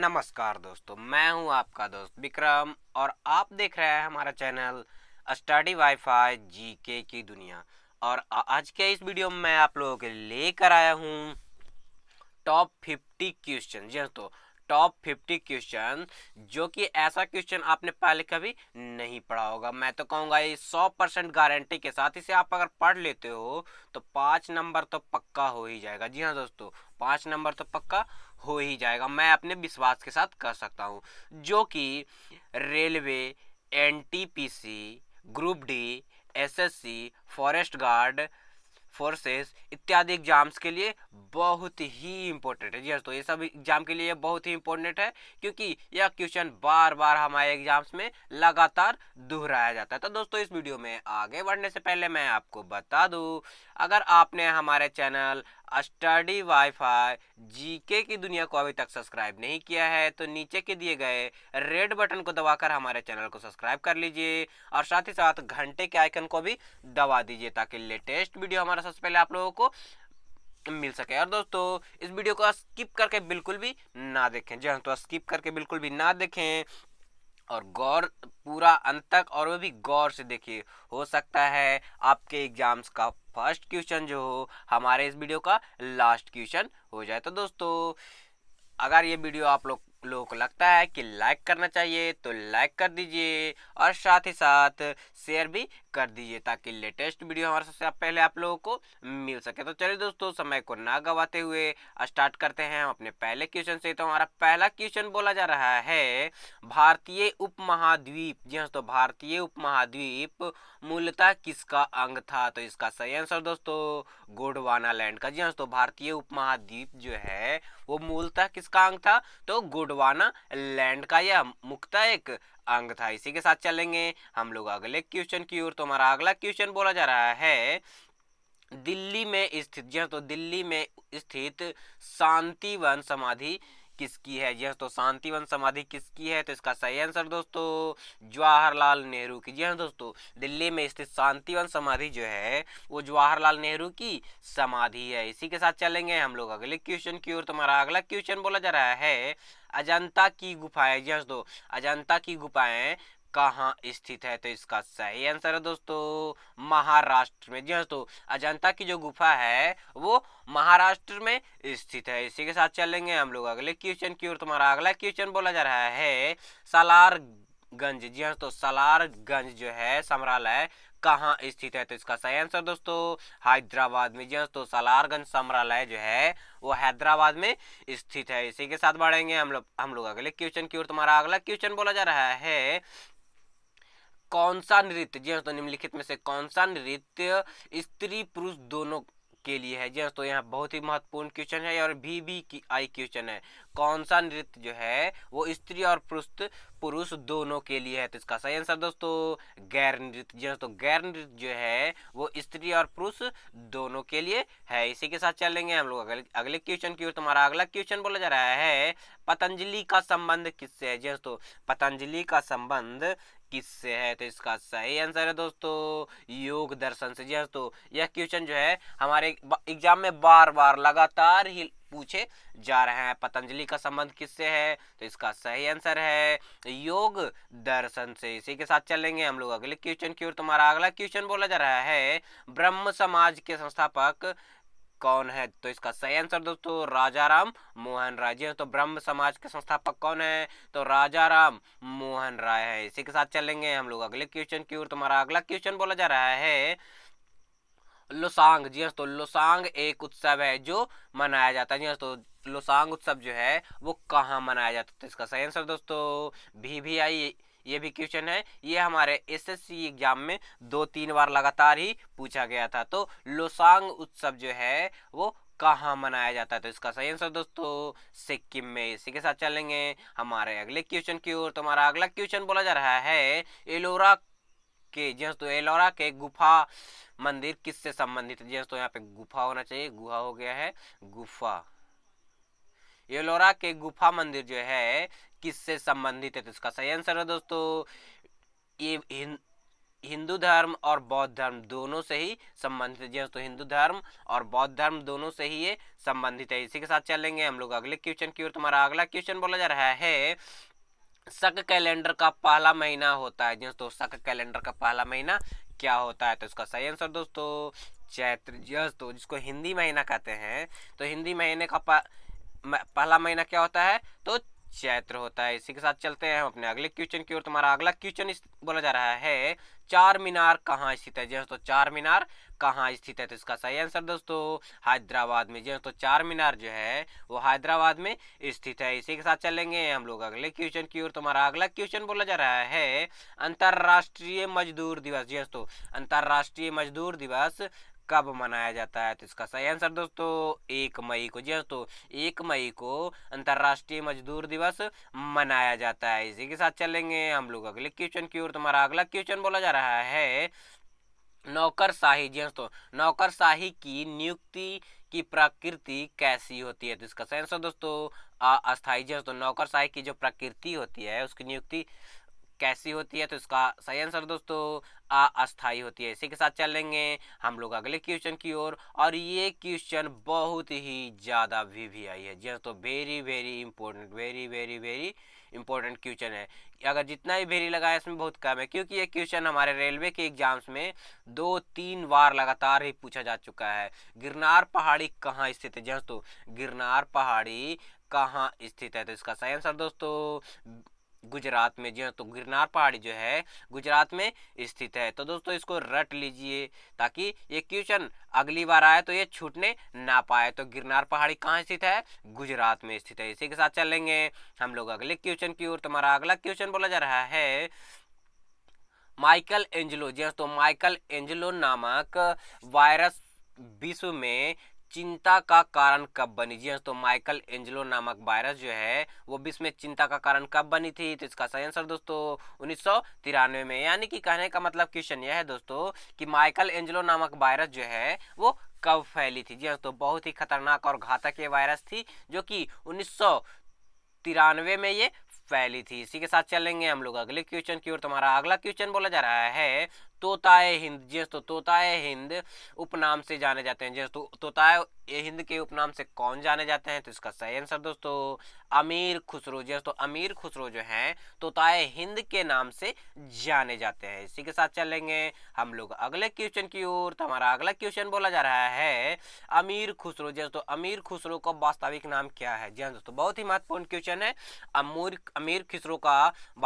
नमस्कार दोस्तों मैं हूं आपका दोस्त विक्रम और आप देख रहे हैं हमारा चैनल स्टडी वाईफाई जीके की दुनिया और आज के इस वीडियो में मैं आप लोगों के लेकर आया हूं टॉप फिफ्टी क्वेश्चन जी हाँ दोस्तों टॉप फिफ्टी क्वेश्चन जो कि ऐसा क्वेश्चन आपने पहले कभी नहीं पढ़ा होगा मैं तो कहूँगा ये सौ परसेंट गारंटी के साथ इसे आप अगर पढ़ लेते हो तो पाँच नंबर तो पक्का हो ही जाएगा जी हाँ दोस्तों पाँच नंबर तो पक्का हो ही जाएगा मैं अपने विश्वास के साथ कह सकता हूँ जो कि railway NTPC group D SSC forest guard forces इत्यादि एग्जाम्स के लिए बहुत ही इम्पोर्टेंट है जी दोस्तों ये सब एग्जाम के लिए बहुत ही इम्पोर्टेंट है क्योंकि यह क्वेश्चन बार बार हमारे एग्जाम्स में लगातार दोहराया जाता है तो दोस्तों इस वीडियो में आगे बढ़ने से पहले मैं आपको बता दूँ अगर आपने हमारे चैनल स्टडी वाईफाई जीके की दुनिया को अभी तक सब्सक्राइब नहीं किया है तो नीचे के दिए गए रेड बटन को दबाकर हमारे चैनल को सब्सक्राइब कर लीजिए और साथ ही साथ घंटे के आइकन को भी दबा दीजिए ताकि लेटेस्ट वीडियो हमारा सबसे पहले आप लोगों को मिल सके और दोस्तों इस वीडियो को स्किप करके बिल्कुल भी ना देखें जी हाँ तो स्किप करके बिल्कुल भी ना देखें और गौर पूरा अंत तक और वो भी गौर से देखिए हो सकता है आपके एग्ज़ाम्स का फर्स्ट क्वेश्चन जो हो हमारे इस वीडियो का लास्ट क्वेश्चन हो जाए तो दोस्तों अगर ये वीडियो आप लोग लोगों को लगता है कि लाइक करना चाहिए तो लाइक कर दीजिए और साथ ही साथ शेयर भी कर दीजिए ताकि लेटेस्ट वीडियो हमारे सबसे पहले आप लोगों को मिल सके तो चलिए दोस्तों समय को ना गवाते हुए स्टार्ट करते हैं हम अपने पहले क्वेश्चन से तो हमारा पहला क्वेश्चन बोला जा रहा है भारतीय उपमहाद्वीप जी हाँ तो भारतीय उपमहाद्वीप मूलतः किसका अंग था तो इसका सही आंसर दोस्तों गोडवाना लैंड का जी हाँ तो भारतीय उपमहाद्वीप जो है वो मूलतः किसका अंग था तो गुडवाना लैंड का यह मुख्यतः एक अंग था इसी के साथ चलेंगे हम लोग अगले क्वेश्चन की ओर तो हमारा अगला क्वेश्चन बोला जा रहा है दिल्ली में स्थित जी हाँ, तो दिल्ली में स्थित शांतिवन समाधि किसकी है यह तो शांतिवन समाधि किसकी है तो इसका सही आंसर दोस्तों जवाहरलाल नेहरू की जी हाँ दोस्तों दिल्ली में स्थित शांतिवन समाधि जो है वो जवाहरलाल नेहरू की समाधि है इसी के साथ चलेंगे हम लोग अगले क्वेश्चन की ओर तुम्हारा अगला क्वेश्चन बोला जा रहा है अजंता की गुफाएं जी हाँ दोस्तों अजंता की गुफाएं कहाँ स्थित है तो इसका सही आंसर है दोस्तों महाराष्ट्र में जी हाँ दोस्तों अजंता की जो गुफा है वो महाराष्ट्र में स्थित है इसी के साथ चलेंगे हम लोग अगले क्वेश्चन की ओर तुम्हारा अगला क्वेश्चन बोला जा रहा है सलार गंज जी हाँ दोस्तों सालारगंज जो है समरालय कहाँ स्थित है तो इसका सही आंसर दोस्तों हैदराबाद में जी हाँ दोस्तों सालारगंज समरालय जो है वो हैदराबाद में स्थित है इसी के साथ बढ़ेंगे हम लोग हम लोग अगले क्वेश्चन की ओर तुम्हारा अगला क्वेश्चन बोला जा रहा है कौन सा नृत्य जी दोस्तों हाँ, निम्नलिखित में से कौन सा नृत्य स्त्री पुरुष दोनों के लिए है जी दोस्तों हाँ, यहाँ बहुत ही महत्वपूर्ण क्वेश्चन है और भी भी की आई क्वेश्चन है कौन सा नृत्य जो है वो स्त्री और पुरुष पुरुष दोनों के लिए है तो इसका सही आंसर दोस्तों गैर नृत्य जी दोस्तों हाँ, गैर नृत्य जो है वो स्त्री और पुरुष दोनों के लिए है इसी के साथ चलेंगे हम लोग अगले अगले क्वेश्चन की ओर तुम्हारा अगला क्वेश्चन बोला जा रहा है पतंजलि का संबंध किससे है जी दोस्तों पतंजलि का संबंध किससे है तो इसका सही आंसर है दोस्तों योग दर्शन से जी हाँ दोस्तों यह क्वेश्चन जो है हमारे एग्जाम में बार बार लगातार ही पूछे जा रहे हैं पतंजलि का संबंध किससे है तो इसका सही आंसर है योग दर्शन से इसी के साथ चलेंगे हम लोग अगले क्वेश्चन की ओर तुम्हारा अगला क्वेश्चन बोला जा रहा है ब्रह्म समाज के संस्थापक कौन है तो इसका सही आंसर दोस्तों राजाराम मोहन राय जी हाँ, तो ब्रह्म समाज के संस्थापक कौन है तो राजाराम मोहन राय है इसी के साथ चलेंगे हम लोग अगले क्वेश्चन की ओर तुम्हारा अगला क्वेश्चन बोला जा रहा है लोसांग जी हाँ तो लोसांग एक उत्सव है जो मनाया जाता है जी हाँ तो लोसांग उत्सव जो है वो कहाँ मनाया जाता है तो इसका सही आंसर दोस्तों भी, भी आई ये भी क्वेश्चन है ये हमारे एसएससी एग्जाम में दो तीन बार लगातार ही पूछा गया था तो लोसांग उत्सव जो है वो कहाँ मनाया जाता है तो इसका सही आंसर दोस्तों सिक्किम में इसी के साथ चलेंगे हमारे अगले क्वेश्चन की ओर तो अगला क्वेश्चन बोला जा रहा है एलोरा के जी तो एलोरा के गुफा मंदिर किससे संबंधित है जी तो यहाँ पे गुफा होना चाहिए गुहा हो गया है गुफा एलोरा के गुफा मंदिर जो है किससे संबंधित है तो इसका सही आंसर है दोस्तों ये हिंदू धर्म और बौद्ध धर्म दोनों से ही संबंधित है हाँ दोस्तों हिंदू धर्म और बौद्ध धर्म दोनों से ही ये संबंधित है इसी के साथ चलेंगे हम लोग अगले क्वेश्चन की ओर तुम्हारा अगला क्वेश्चन बोला जा रहा है शक कैलेंडर का पहला महीना होता है हाँ दोस्तों शक कैलेंडर का पहला महीना क्या होता है तो इसका सही आंसर दोस्तों चैत्र हाँ दोस्तों जिसको हिंदी महीना कहते हैं तो हिंदी महीने का पहला महीना क्या होता है तो चैत्र होता है इसी के साथ चलते हैं हम अपने अगले क्वेश्चन की ओर तुम्हारा अगला क्वेश्चन बोला जा रहा है चार मीनार कहाँ स्थित है जी तो चार मीनार कहाँ स्थित है तो इसका सही आंसर दोस्तों हैदराबाद में जी तो चार मीनार जो है वो हैदराबाद में स्थित है इसी के साथ चलेंगे हम लोग अगले क्वेश्चन की ओर तुम्हारा अगला क्वेश्चन बोला जा रहा है अंतर्राष्ट्रीय मजदूर दिवस जी दोस्तों अंतर्राष्ट्रीय मजदूर दिवस कब मनाया जाता है तो इसका सही आंसर दोस्तों एक मई को जी दोस्तों एक मई को अंतर्राष्ट्रीय मजदूर दिवस मनाया जाता है इसी के साथ चलेंगे हम लोग अगले क्वेश्चन की ओर तुम्हारा अगला क्वेश्चन बोला जा रहा है नौकरशाही जी दोस्तों नौकरशाही की नियुक्ति की प्रकृति कैसी होती है तो इसका सही आंसर दोस्तों अस्थाई जी दोस्तों नौकरशाही की जो प्रकृति होती है उसकी नियुक्ति कैसी होती है तो इसका सही आंसर दोस्तों अस्थाई होती है इसी के साथ चलेंगे हम लोग अगले क्वेश्चन की ओर और, और ये क्वेश्चन बहुत ही ज़्यादा वी वी आई है जी तो very very important very very very important question है अगर जितना भी वेरी लगा है इसमें बहुत कम है क्योंकि ये क्वेश्चन हमारे रेलवे के एग्जाम्स में दो तीन बार लगातार ही पूछा जा चुका है गिरनार पहाड़ी कहाँ स्थित है तो गिरनार पहाड़ी कहाँ स्थित है तो इसका सही आंसर दोस्तों गुजरात में जी हाँ तो गिरनार पहाड़ी जो है गुजरात में स्थित है तो दोस्तों इसको रट लीजिए ताकि ये क्वेश्चन अगली बार आए तो ये छूटने ना पाए तो गिरनार पहाड़ी कहाँ स्थित है गुजरात में स्थित है इसी के साथ चलेंगे हम लोग अगले क्वेश्चन की ओर तुम्हारा अगला क्वेश्चन बोला जा रहा है माइकल एंजलो जी हाँ तो माइकल एंजलो नामक वायरस विश्व में चिंता का कारण कब बनी जी दोस्तों हाँ, माइकल एंजलो नामक वायरस जो है वो विश्व में चिंता का कारण कब बनी थी तो इसका सही आंसर दोस्तों उन्नीस में यानी कि कहने का मतलब क्वेश्चन यह है दोस्तों कि माइकल एंजलो नामक वायरस जो है वो कब फैली थी जी दोस्तों हाँ, बहुत ही खतरनाक और घातक ये वायरस थी जो कि उन्नीस तिरानवे में ये फैली थी इसी के साथ चलेंगे हम लोग अगले क्वेश्चन की ओर तुम्हारा अगला क्वेश्चन बोला जा रहा है तोताए हिंद जिस तो तोताए हिंद उपनाम से जाने जाते हैं जिस तो ए हिंद के उपनाम से कौन जाने जाते हैं तो इसका सही आंसर दोस्तों अमीर खुसरो जी अमीर खुसरो जो है तो तोताए हिंद के नाम से जाने जाते हैं इसी के साथ चलेंगे हम लोग अगले क्वेश्चन की ओर तो हमारा अगला क्वेश्चन बोला जा रहा है अमीर खुसरो जी तो अमीर खुसरो का वास्तविक नाम क्या है जी हाँ दोस्तों बहुत ही महत्वपूर्ण क्वेश्चन है अमूर अमीर खुसरो का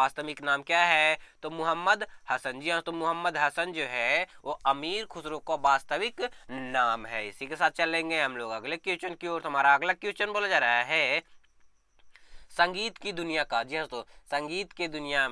वास्तविक नाम क्या है तो मोहम्मद हसन जी हाँ, तो मोहम्मद हसन जो है वो अमीर खुसरो का वास्तविक नाम है इसी के साथ चलेंगे हम लोग अगले क्वेश्चन की ओर तो हमारा अगला क्वेश्चन बोला जा रहा है संगीत की दुनिया का जी हाँ दोस्तों संगीत की दुनिया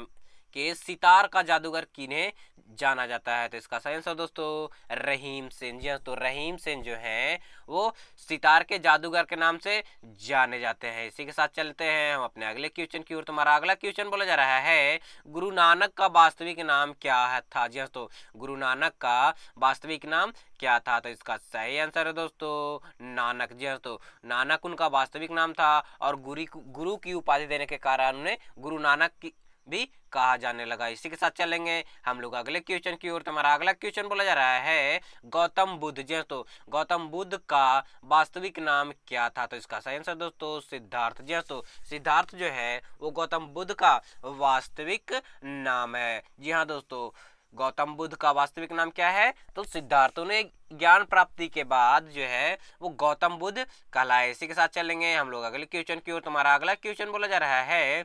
के सितार का जादूगर किन्हें जाना जाता है तो इसका सही आंसर दोस्तों रहीम सेन जी हाँ, तो रहीम सेन जो है वो सितार के जादूगर के नाम से जाने जाते हैं इसी के साथ चलते हैं हम अपने अगले क्वेश्चन की ओर तुम्हारा अगला क्वेश्चन बोला जा रहा है गुरु नानक का वास्तविक नाम क्या है था जी हाँ, तो गुरु नानक का वास्तविक नाम क्या था तो इसका सही आंसर है दोस्तों नानक जी हाँ, तो नानक उनका वास्तविक नाम था और गुरु गुरु की उपाधि देने के कारण उन्हें गुरु नानक की भी कहा जाने लगा इसी के साथ चलेंगे हम लोग अगले क्वेश्चन की ओर तो हमारा अगला क्वेश्चन बोला जा रहा है गौतम बुद्ध जी हाँ, तो गौतम बुद्ध का वास्तविक नाम क्या था तो इसका सही आंसर दोस्तों सिद्धार्थ जी हाँ, तो सिद्धार्थ जो है वो गौतम बुद्ध का वास्तविक नाम है जी हाँ दोस्तों गौतम बुद्ध का वास्तविक नाम क्या है तो सिद्धार्थ ने ज्ञान प्राप्ति के बाद जो है वो गौतम बुद्ध कहलाए इसी के साथ चलेंगे हम लोग अगले क्वेश्चन की ओर तुम्हारा अगला क्वेश्चन बोला जा रहा है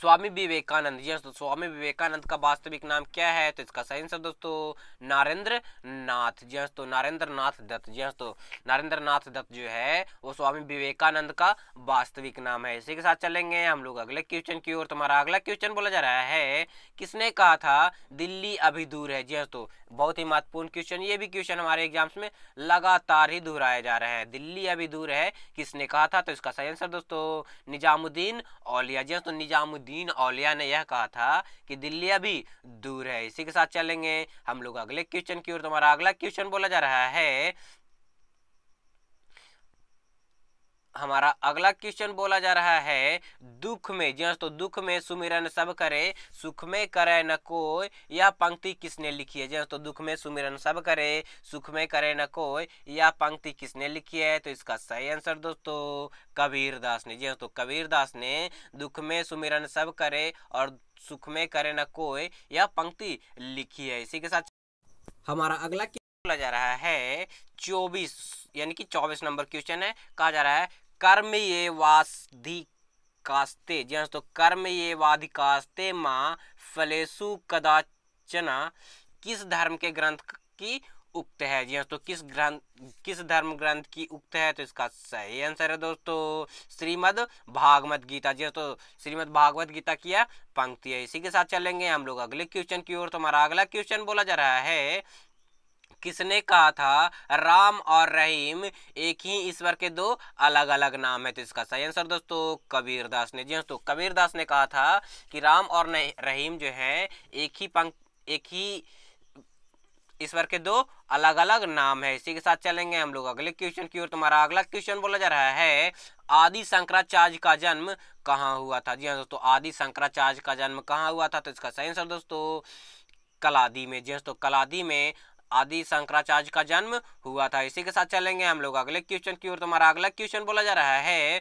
स्वामी विवेकानंद यस तो स्वामी विवेकानंद का वास्तविक नाम क्या है तो इसका सही आंसर दोस्तों नरेंद्र नाथ जी हाँ नरेंद्र तो नारेंद्र नाथ दत्त जी हाँ तो नरेंद्र नाथ दत्त जो है वो स्वामी विवेकानंद का वास्तविक नाम है इसी के साथ चलेंगे हम लोग अगले क्वेश्चन की ओर तुम्हारा अगला क्वेश्चन बोला जा रहा है किसने कहा था दिल्ली अभी दूर है जी हाँ तो बहुत ही महत्वपूर्ण क्वेश्चन ये भी क्वेश्चन हमारे एग्जाम्स में लगातार ही दोहराया जा रहा है दिल्ली अभी दूर है किसने कहा था तो इसका सही आंसर दोस्तों निजामुद्दीन औलिया जी हाँ तो निजामुद्दीन दीन औलिया ने यह कहा था कि दिल्ली अभी दूर है इसी के साथ चलेंगे हम लोग अगले क्वेश्चन की ओर तुम्हारा अगला क्वेश्चन बोला जा रहा है हमारा अगला क्वेश्चन बोला जा रहा है दुख में जी हाँ, तो दुख में सुमिरन सब करे सुख में करे न कोई यह पंक्ति किसने लिखी है जी हाँ, तो दुख में सुमिरन सब करे सुख में करे न कोई यह पंक्ति किसने लिखी है तो इसका सही आंसर दोस्तों कबीर दास ने जी हाँ, तो कबीर दास ने दुख में सुमिरन सब करे और सुख में करे न कोई यह पंक्ति लिखी है इसी के साथ हमारा अगला बोला जा रहा है चौबीस यानी कि चौबीस नंबर क्वेश्चन है कहा जा रहा है कर्म ये वाधिकास्ते जी हाँ तो कर्म ये वाधिकास्ते माँ फलेसु कदाचना किस धर्म के ग्रंथ की उक्त है जी तो किस ग्रंथ किस धर्म ग्रंथ की उक्त है तो इसका सही आंसर है दोस्तों श्रीमद भागवत गीता जी तो श्रीमद भागवत गीता की पंक्ति है इसी के साथ चलेंगे हम लोग अगले क्वेश्चन की ओर तो हमारा अगला क्वेश्चन बोला जा रहा है किसने कहा था राम और रहीम एक ही ईश्वर के दो अलग अलग नाम है तो इसका सही आंसर दोस्तों कबीर दास ने जी हाँ दोस्तों कबीर दास ने कहा था कि राम और रहीम जो है एक ही पंख एक ही ईश्वर के दो अलग अलग नाम है इसी के साथ चलेंगे हम लोग अगले क्वेश्चन की ओर तुम्हारा अगला क्वेश्चन बोला जा रहा है आदि शंकराचार्य का जन्म कहाँ हुआ था जी हाँ दोस्तों आदि शंकराचार्य का जन्म कहाँ हुआ था तो इसका सही आंसर दोस्तों कलादी में जी हाँ दोस्तों कलादी में आदि शंकराचार्य का जन्म हुआ था इसी के साथ चलेंगे हम लोग अगले क्वेश्चन की ओर तुम्हारा अगला क्वेश्चन बोला जा रहा है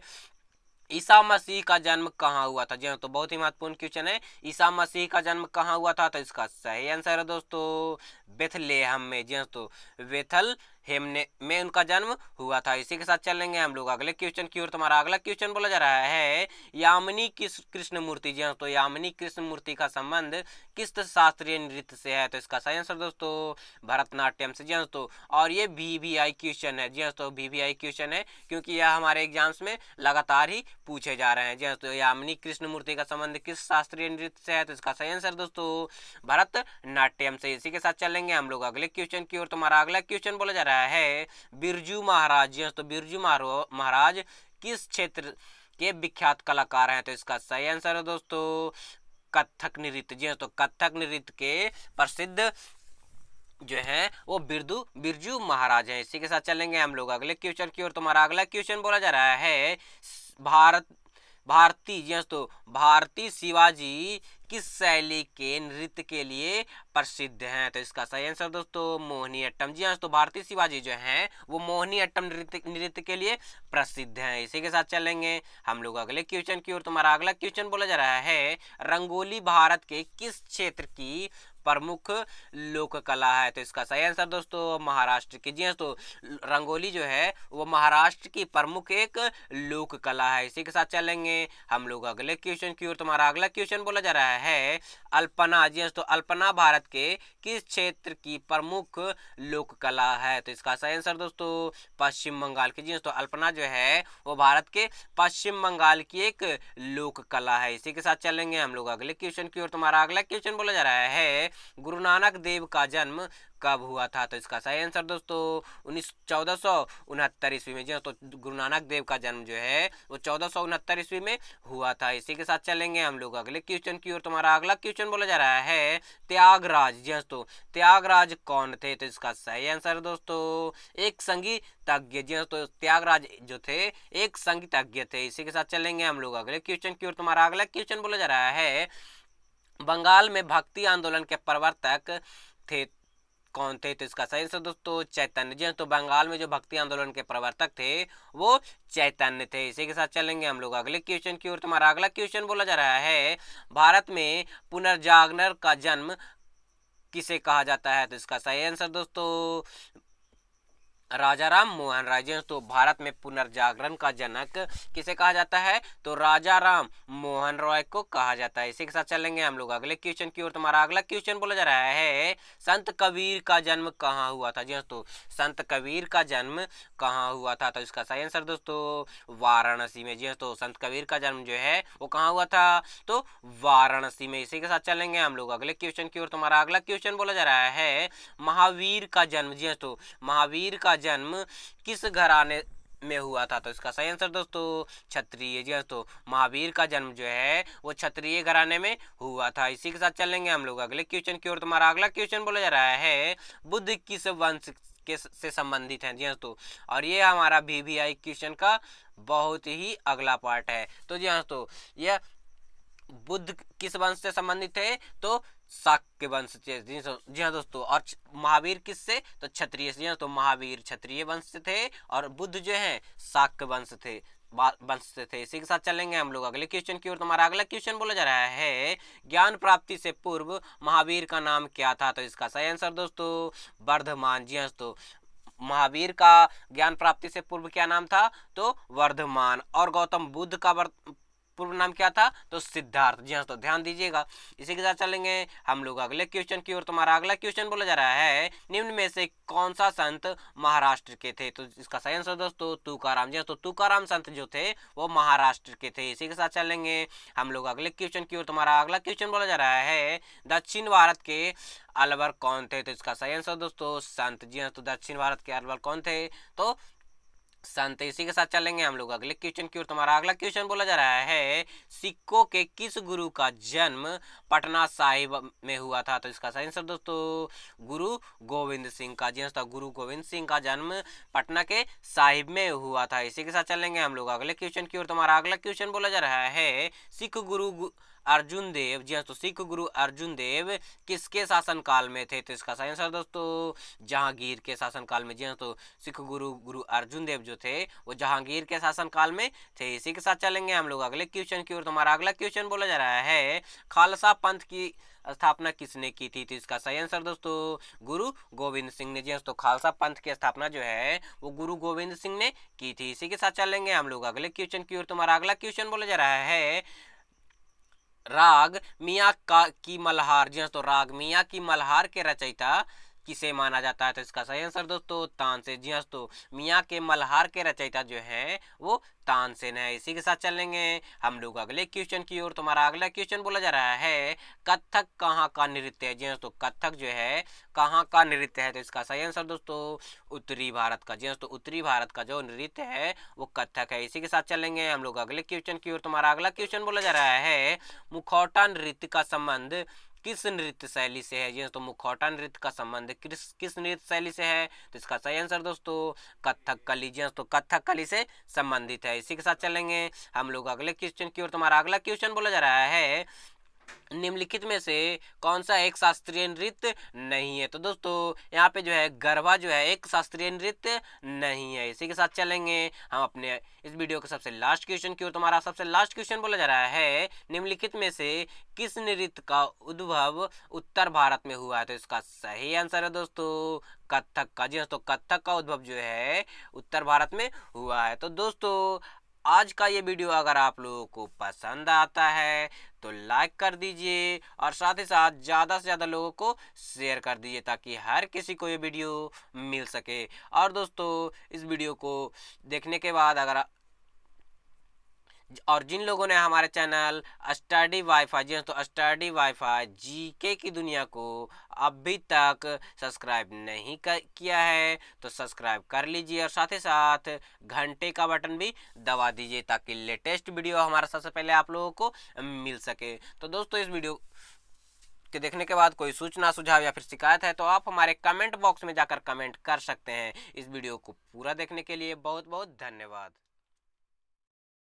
ईसा मसीह का जन्म कहाँ हुआ था जी हाँ तो बहुत ही महत्वपूर्ण क्वेश्चन है ईसा मसीह का जन्म कहाँ हुआ था तो इसका सही आंसर है दोस्तों बेथलेहम में जी हाँ तो बेथल हेमने में उनका जन्म हुआ था इसी के साथ चलेंगे हम लोग अगले क्वेश्चन की ओर तुम्हारा अगला क्वेश्चन बोला जा रहा है यामिनी किस मूर्ति जी हाँ, तो यामिनी मूर्ति का संबंध किस शास्त्रीय नृत्य से है तो इसका सही आंसर दोस्तों भरतनाट्यम से जी हाँ, दोस्तों और ये भी वी आई क्वेश्चन है जी हाँ, दोस्तों भी वी आई क्वेश्चन है क्योंकि यह हमारे एग्जाम्स में लगातार ही पूछे जा रहे हैं जी दोस्तों यामिनी मूर्ति का संबंध किस शास्त्रीय नृत्य से है तो इसका सही आंसर दोस्तों भरतनाट्यम से इसी के साथ चलेंगे हम लोग अगले क्वेश्चन की ओर तुम्हारा अगला क्वेश्चन बोला जा रहा है गया है बिरजू महाराज जी हाँ, तो बिरजू महाराज किस क्षेत्र के विख्यात कलाकार हैं तो इसका सही आंसर है दोस्तों कथक नृत्य जी हाँ, तो कथक नृत्य के प्रसिद्ध जो है वो बिरदू बिरजू महाराज है इसी के साथ चलेंगे हम लोग अगले क्वेश्चन की ओर तुम्हारा अगला क्वेश्चन बोला जा रहा है भारत भारती जी हाँ, तो भारती शिवाजी किस शैली के नृत्य के लिए प्रसिद्ध हैं तो इसका सही आंसर दोस्तों मोहनी अट्टम जी हाँ तो भारतीय शिवाजी जो हैं वो मोहनी अट्टम नृत्य नृत्य के लिए प्रसिद्ध हैं इसी के साथ चलेंगे हम लोग अगले क्वेश्चन की ओर तुम्हारा अगला क्वेश्चन बोला जा रहा है रंगोली भारत के किस क्षेत्र की प्रमुख लोक कला है तो इसका सही आंसर दोस्तों महाराष्ट्र की जी तो रंगोली जो है वो महाराष्ट्र की प्रमुख एक लोक कला है इसी के साथ चलेंगे हम लोग अगले क्वेश्चन की ओर तुम्हारा अगला क्वेश्चन बोला जा रहा है अल्पना जी तो अल्पना भारत के किस क्षेत्र की प्रमुख लोक कला है तो इसका सही आंसर दोस्तों पश्चिम बंगाल की जी हाँ दोस्तों अल्पना जो है वो भारत के पश्चिम बंगाल की एक लोक कला है इसी के साथ चलेंगे हम लोग अगले क्वेश्चन की ओर तुम्हारा अगला क्वेश्चन बोला जा रहा है गुरु नानक देव का जन्म कब हुआ था तो इसका सही आंसर दोस्तों उन्नीस चौदह सौ उनहत्तर ईस्वी में जी हाँ, तो गुरु नानक देव का जन्म जो है वो चौदह सौ उनहत्तर ईस्वी में हुआ था इसी के साथ चलेंगे हम लोग अगले क्वेश्चन की ओर तुम्हारा अगला क्वेश्चन बोला जा रहा है त्यागराज जी हाँ, दोस्तों त्यागराज कौन थे तो इसका सही आंसर दोस्तों एक संगीतज्ञ जी हाँ, दोस्तों त्यागराज जो थे एक संगीतज्ञ थे इसी के साथ चलेंगे हम लोग अगले क्वेश्चन की ओर तुम्हारा अगला क्वेश्चन बोला जा रहा है बंगाल में भक्ति आंदोलन के प्रवर्तक थे कौन थे तो इसका सही आंसर दोस्तों चैतन्य जी तो बंगाल में जो भक्ति आंदोलन के प्रवर्तक थे वो चैतन्य थे इसी के साथ चलेंगे हम लोग अगले क्वेश्चन की ओर तुम्हारा अगला क्वेश्चन बोला जा रहा है भारत में पुनर्जागरण का जन्म किसे कहा जाता है तो इसका सही आंसर दोस्तों राजा राम मोहन राजेंद्र तो भारत में पुनर्जागरण का जनक किसे कहा जाता है तो राजा राम मोहन रॉय को कहा जाता है इसी के साथ चलेंगे हम लोग अगले क्वेश्चन की ओर तुम्हारा अगला क्वेश्चन बोला जा रहा है संत कबीर का जन्म कहाँ हुआ था जी दोस्तों हाँ, संत कबीर का जन्म कहाँ हुआ था तो इसका सही आंसर दोस्तों वाराणसी में जी दोस्तों हाँ, संत कबीर का जन्म जो है वो कहाँ हुआ था तो वाराणसी में इसी के साथ चलेंगे हम लोग अगले क्वेश्चन की ओर तुम्हारा अगला क्वेश्चन बोला जा रहा है महावीर का जन्म जी दोस्तों हाँ, महावीर का जन्म किस घराने में हुआ था तो इसका सही आंसर दोस्तों क्षत्रिय जी दोस्तों महावीर का जन्म जो है वो क्षत्रिय घराने में हुआ था इसी के साथ चलेंगे हम लोग अगले क्वेश्चन की ओर तुम्हारा अगला क्वेश्चन बोला जा रहा है बुद्ध किस वंश के से संबंधित हैं जी हाँ दोस्तों और ये हमारा वी वी आई क्वेश्चन का बहुत ही अगला पार्ट है तो जी हाँ दोस्तों यह बुद्ध किस वंश से संबंधित है तो शाक के वंश से जी जी हाँ दोस्तों और महावीर किस से तो क्षत्रिय जी हाँ तो महावीर क्षत्रिय वंश से थे और बुद्ध जो है शाक वंश थे वंश से थे इसी के साथ चलेंगे हम लोग अगले क्वेश्चन की ओर तुम्हारा तो अगला क्वेश्चन बोला जा रहा है ज्ञान प्राप्ति से पूर्व महावीर का नाम क्या था तो इसका सही आंसर दोस्तों वर्धमान जी हाँ दोस्तों महावीर का ज्ञान प्राप्ति से पूर्व क्या नाम था तो वर्धमान और गौतम बुद्ध का पूर्व नाम क्या था तो सिद्धार्थ जी हाँ तो ध्यान दीजिएगा इसी के साथ चलेंगे हम लोग अगले क्वेश्चन की ओर तुम्हारा अगला क्वेश्चन बोला जा रहा है निम्न में से कौन सा संत महाराष्ट्र के थे तो इसका सही आंसर दोस्तों तुकाराम जी हाँ, तो तुकाराम संत जो थे वो महाराष्ट्र के थे इसी के साथ चलेंगे हम लोग अगले क्वेश्चन की ओर तुम्हारा अगला क्वेश्चन बोला जा रहा है दक्षिण भारत के अलवर कौन थे तो इसका सही आंसर दोस्तों संत जी हाँ तो दक्षिण भारत के अलवर कौन थे तो सेक्शन तो इसी के साथ चलेंगे हम लोग अगले क्वेश्चन की ओर तुम्हारा अगला क्वेश्चन बोला जा रहा है सिक्कों के किस गुरु का जन्म पटना साहिब में हुआ था तो इसका सही आंसर दोस्तों गुरु गोविंद सिंह का जी हाँ गुरु गोविंद सिंह का जन्म पटना के साहिब में हुआ था इसी के साथ चलेंगे हम लोग अगले क्वेश्चन की ओर तुम्हारा अगला क्वेश्चन बोला जा रहा है सिख गुरु गु... अर्जुन देव जी हाँ तो सिख गुरु अर्जुन देव किसके शासनकाल में थे तो इसका सही आंसर दोस्तों जहांगीर के शासनकाल में जी हाँ तो सिख गुरु गुरु अर्जुन देव जो थे वो जहांगीर के शासनकाल में थे इसी के साथ चलेंगे हम लोग अगले क्वेश्चन की ओर तो हमारा अगला क्वेश्चन बोला जा रहा है खालसा पंथ की स्थापना किसने की थी तो इसका सही आंसर दोस्तों गुरु गोविंद सिंह ने जी हाँ, तो खालसा पंथ की स्थापना जो है वो गुरु गोविंद सिंह ने की थी इसी के साथ चलेंगे हम लोग अगले क्वेश्चन की ओर तुम्हारा तो अगला क्वेश्चन बोला जा रहा है राग मियाँ का की मल्हार जी हाँ तो राग मियाँ की मल्हार के रचयिता किसे माना जाता है तो इसका सही आंसर दोस्तों तानसेन जी हाँ दोस्तों मियाँ के मल्हार के रचयिता जो है वो तानसेन है इसी के साथ चलेंगे हम लोग अगले क्वेश्चन की ओर तुम्हारा अगला क्वेश्चन बोला जा रहा है कथक कहाँ का नृत्य है जी हाँ दोस्तों कथक जो है कहाँ का नृत्य है तो इसका सही आंसर दोस्तों उत्तरी भारत का जी हाँ दोस्तों उत्तरी भारत का जो नृत्य है वो कथक है इसी के साथ चलेंगे हम लोग अगले क्वेश्चन की ओर तुम्हारा अगला क्वेश्चन बोला जा रहा है मुखौटा नृत्य का संबंध किस नृत्य शैली से है जी तो मुखौटा नृत्य का संबंध किस किस नृत्य शैली से है तो इसका सही आंसर दोस्तों कथक कली जी तो कथक कली से संबंधित है इसी के साथ चलेंगे हम लोग अगले क्वेश्चन की ओर तुम्हारा अगला क्वेश्चन बोला जा रहा है निम्नलिखित में से कौन सा एक शास्त्रीय नृत्य नहीं है तो दोस्तों यहाँ पे जो है गरबा जो है एक शास्त्रीय नृत्य नहीं है इसी के साथ चलेंगे हम अपने इस वीडियो के सबसे लास्ट क्वेश्चन की ओर तुम्हारा सबसे लास्ट क्वेश्चन बोला जा रहा है निम्नलिखित में से किस नृत्य का उद्भव उत्तर भारत में हुआ है तो इसका सही आंसर है दोस्तों कथक का जी दोस्तों हाँ, कत्थक कथक का उद्भव जो है उत्तर भारत में हुआ है तो दोस्तों आज का ये वीडियो अगर आप लोगों को पसंद आता है तो लाइक कर दीजिए और साथ ही साथ ज़्यादा से ज़्यादा लोगों को शेयर कर दीजिए ताकि हर किसी को ये वीडियो मिल सके और दोस्तों इस वीडियो को देखने के बाद अगर और जिन लोगों ने हमारे चैनल स्टडी वाईफाई जी हाँ, तो स्टडी वाईफाई जीके की दुनिया को अभी तक सब्सक्राइब नहीं कर, किया है तो सब्सक्राइब कर लीजिए और साथ ही साथ घंटे का बटन भी दबा दीजिए ताकि लेटेस्ट वीडियो हमारा सबसे पहले आप लोगों को मिल सके तो दोस्तों इस वीडियो के देखने के बाद कोई सूचना सुझाव या फिर शिकायत है तो आप हमारे कमेंट बॉक्स में जाकर कमेंट कर सकते हैं इस वीडियो को पूरा देखने के लिए बहुत बहुत धन्यवाद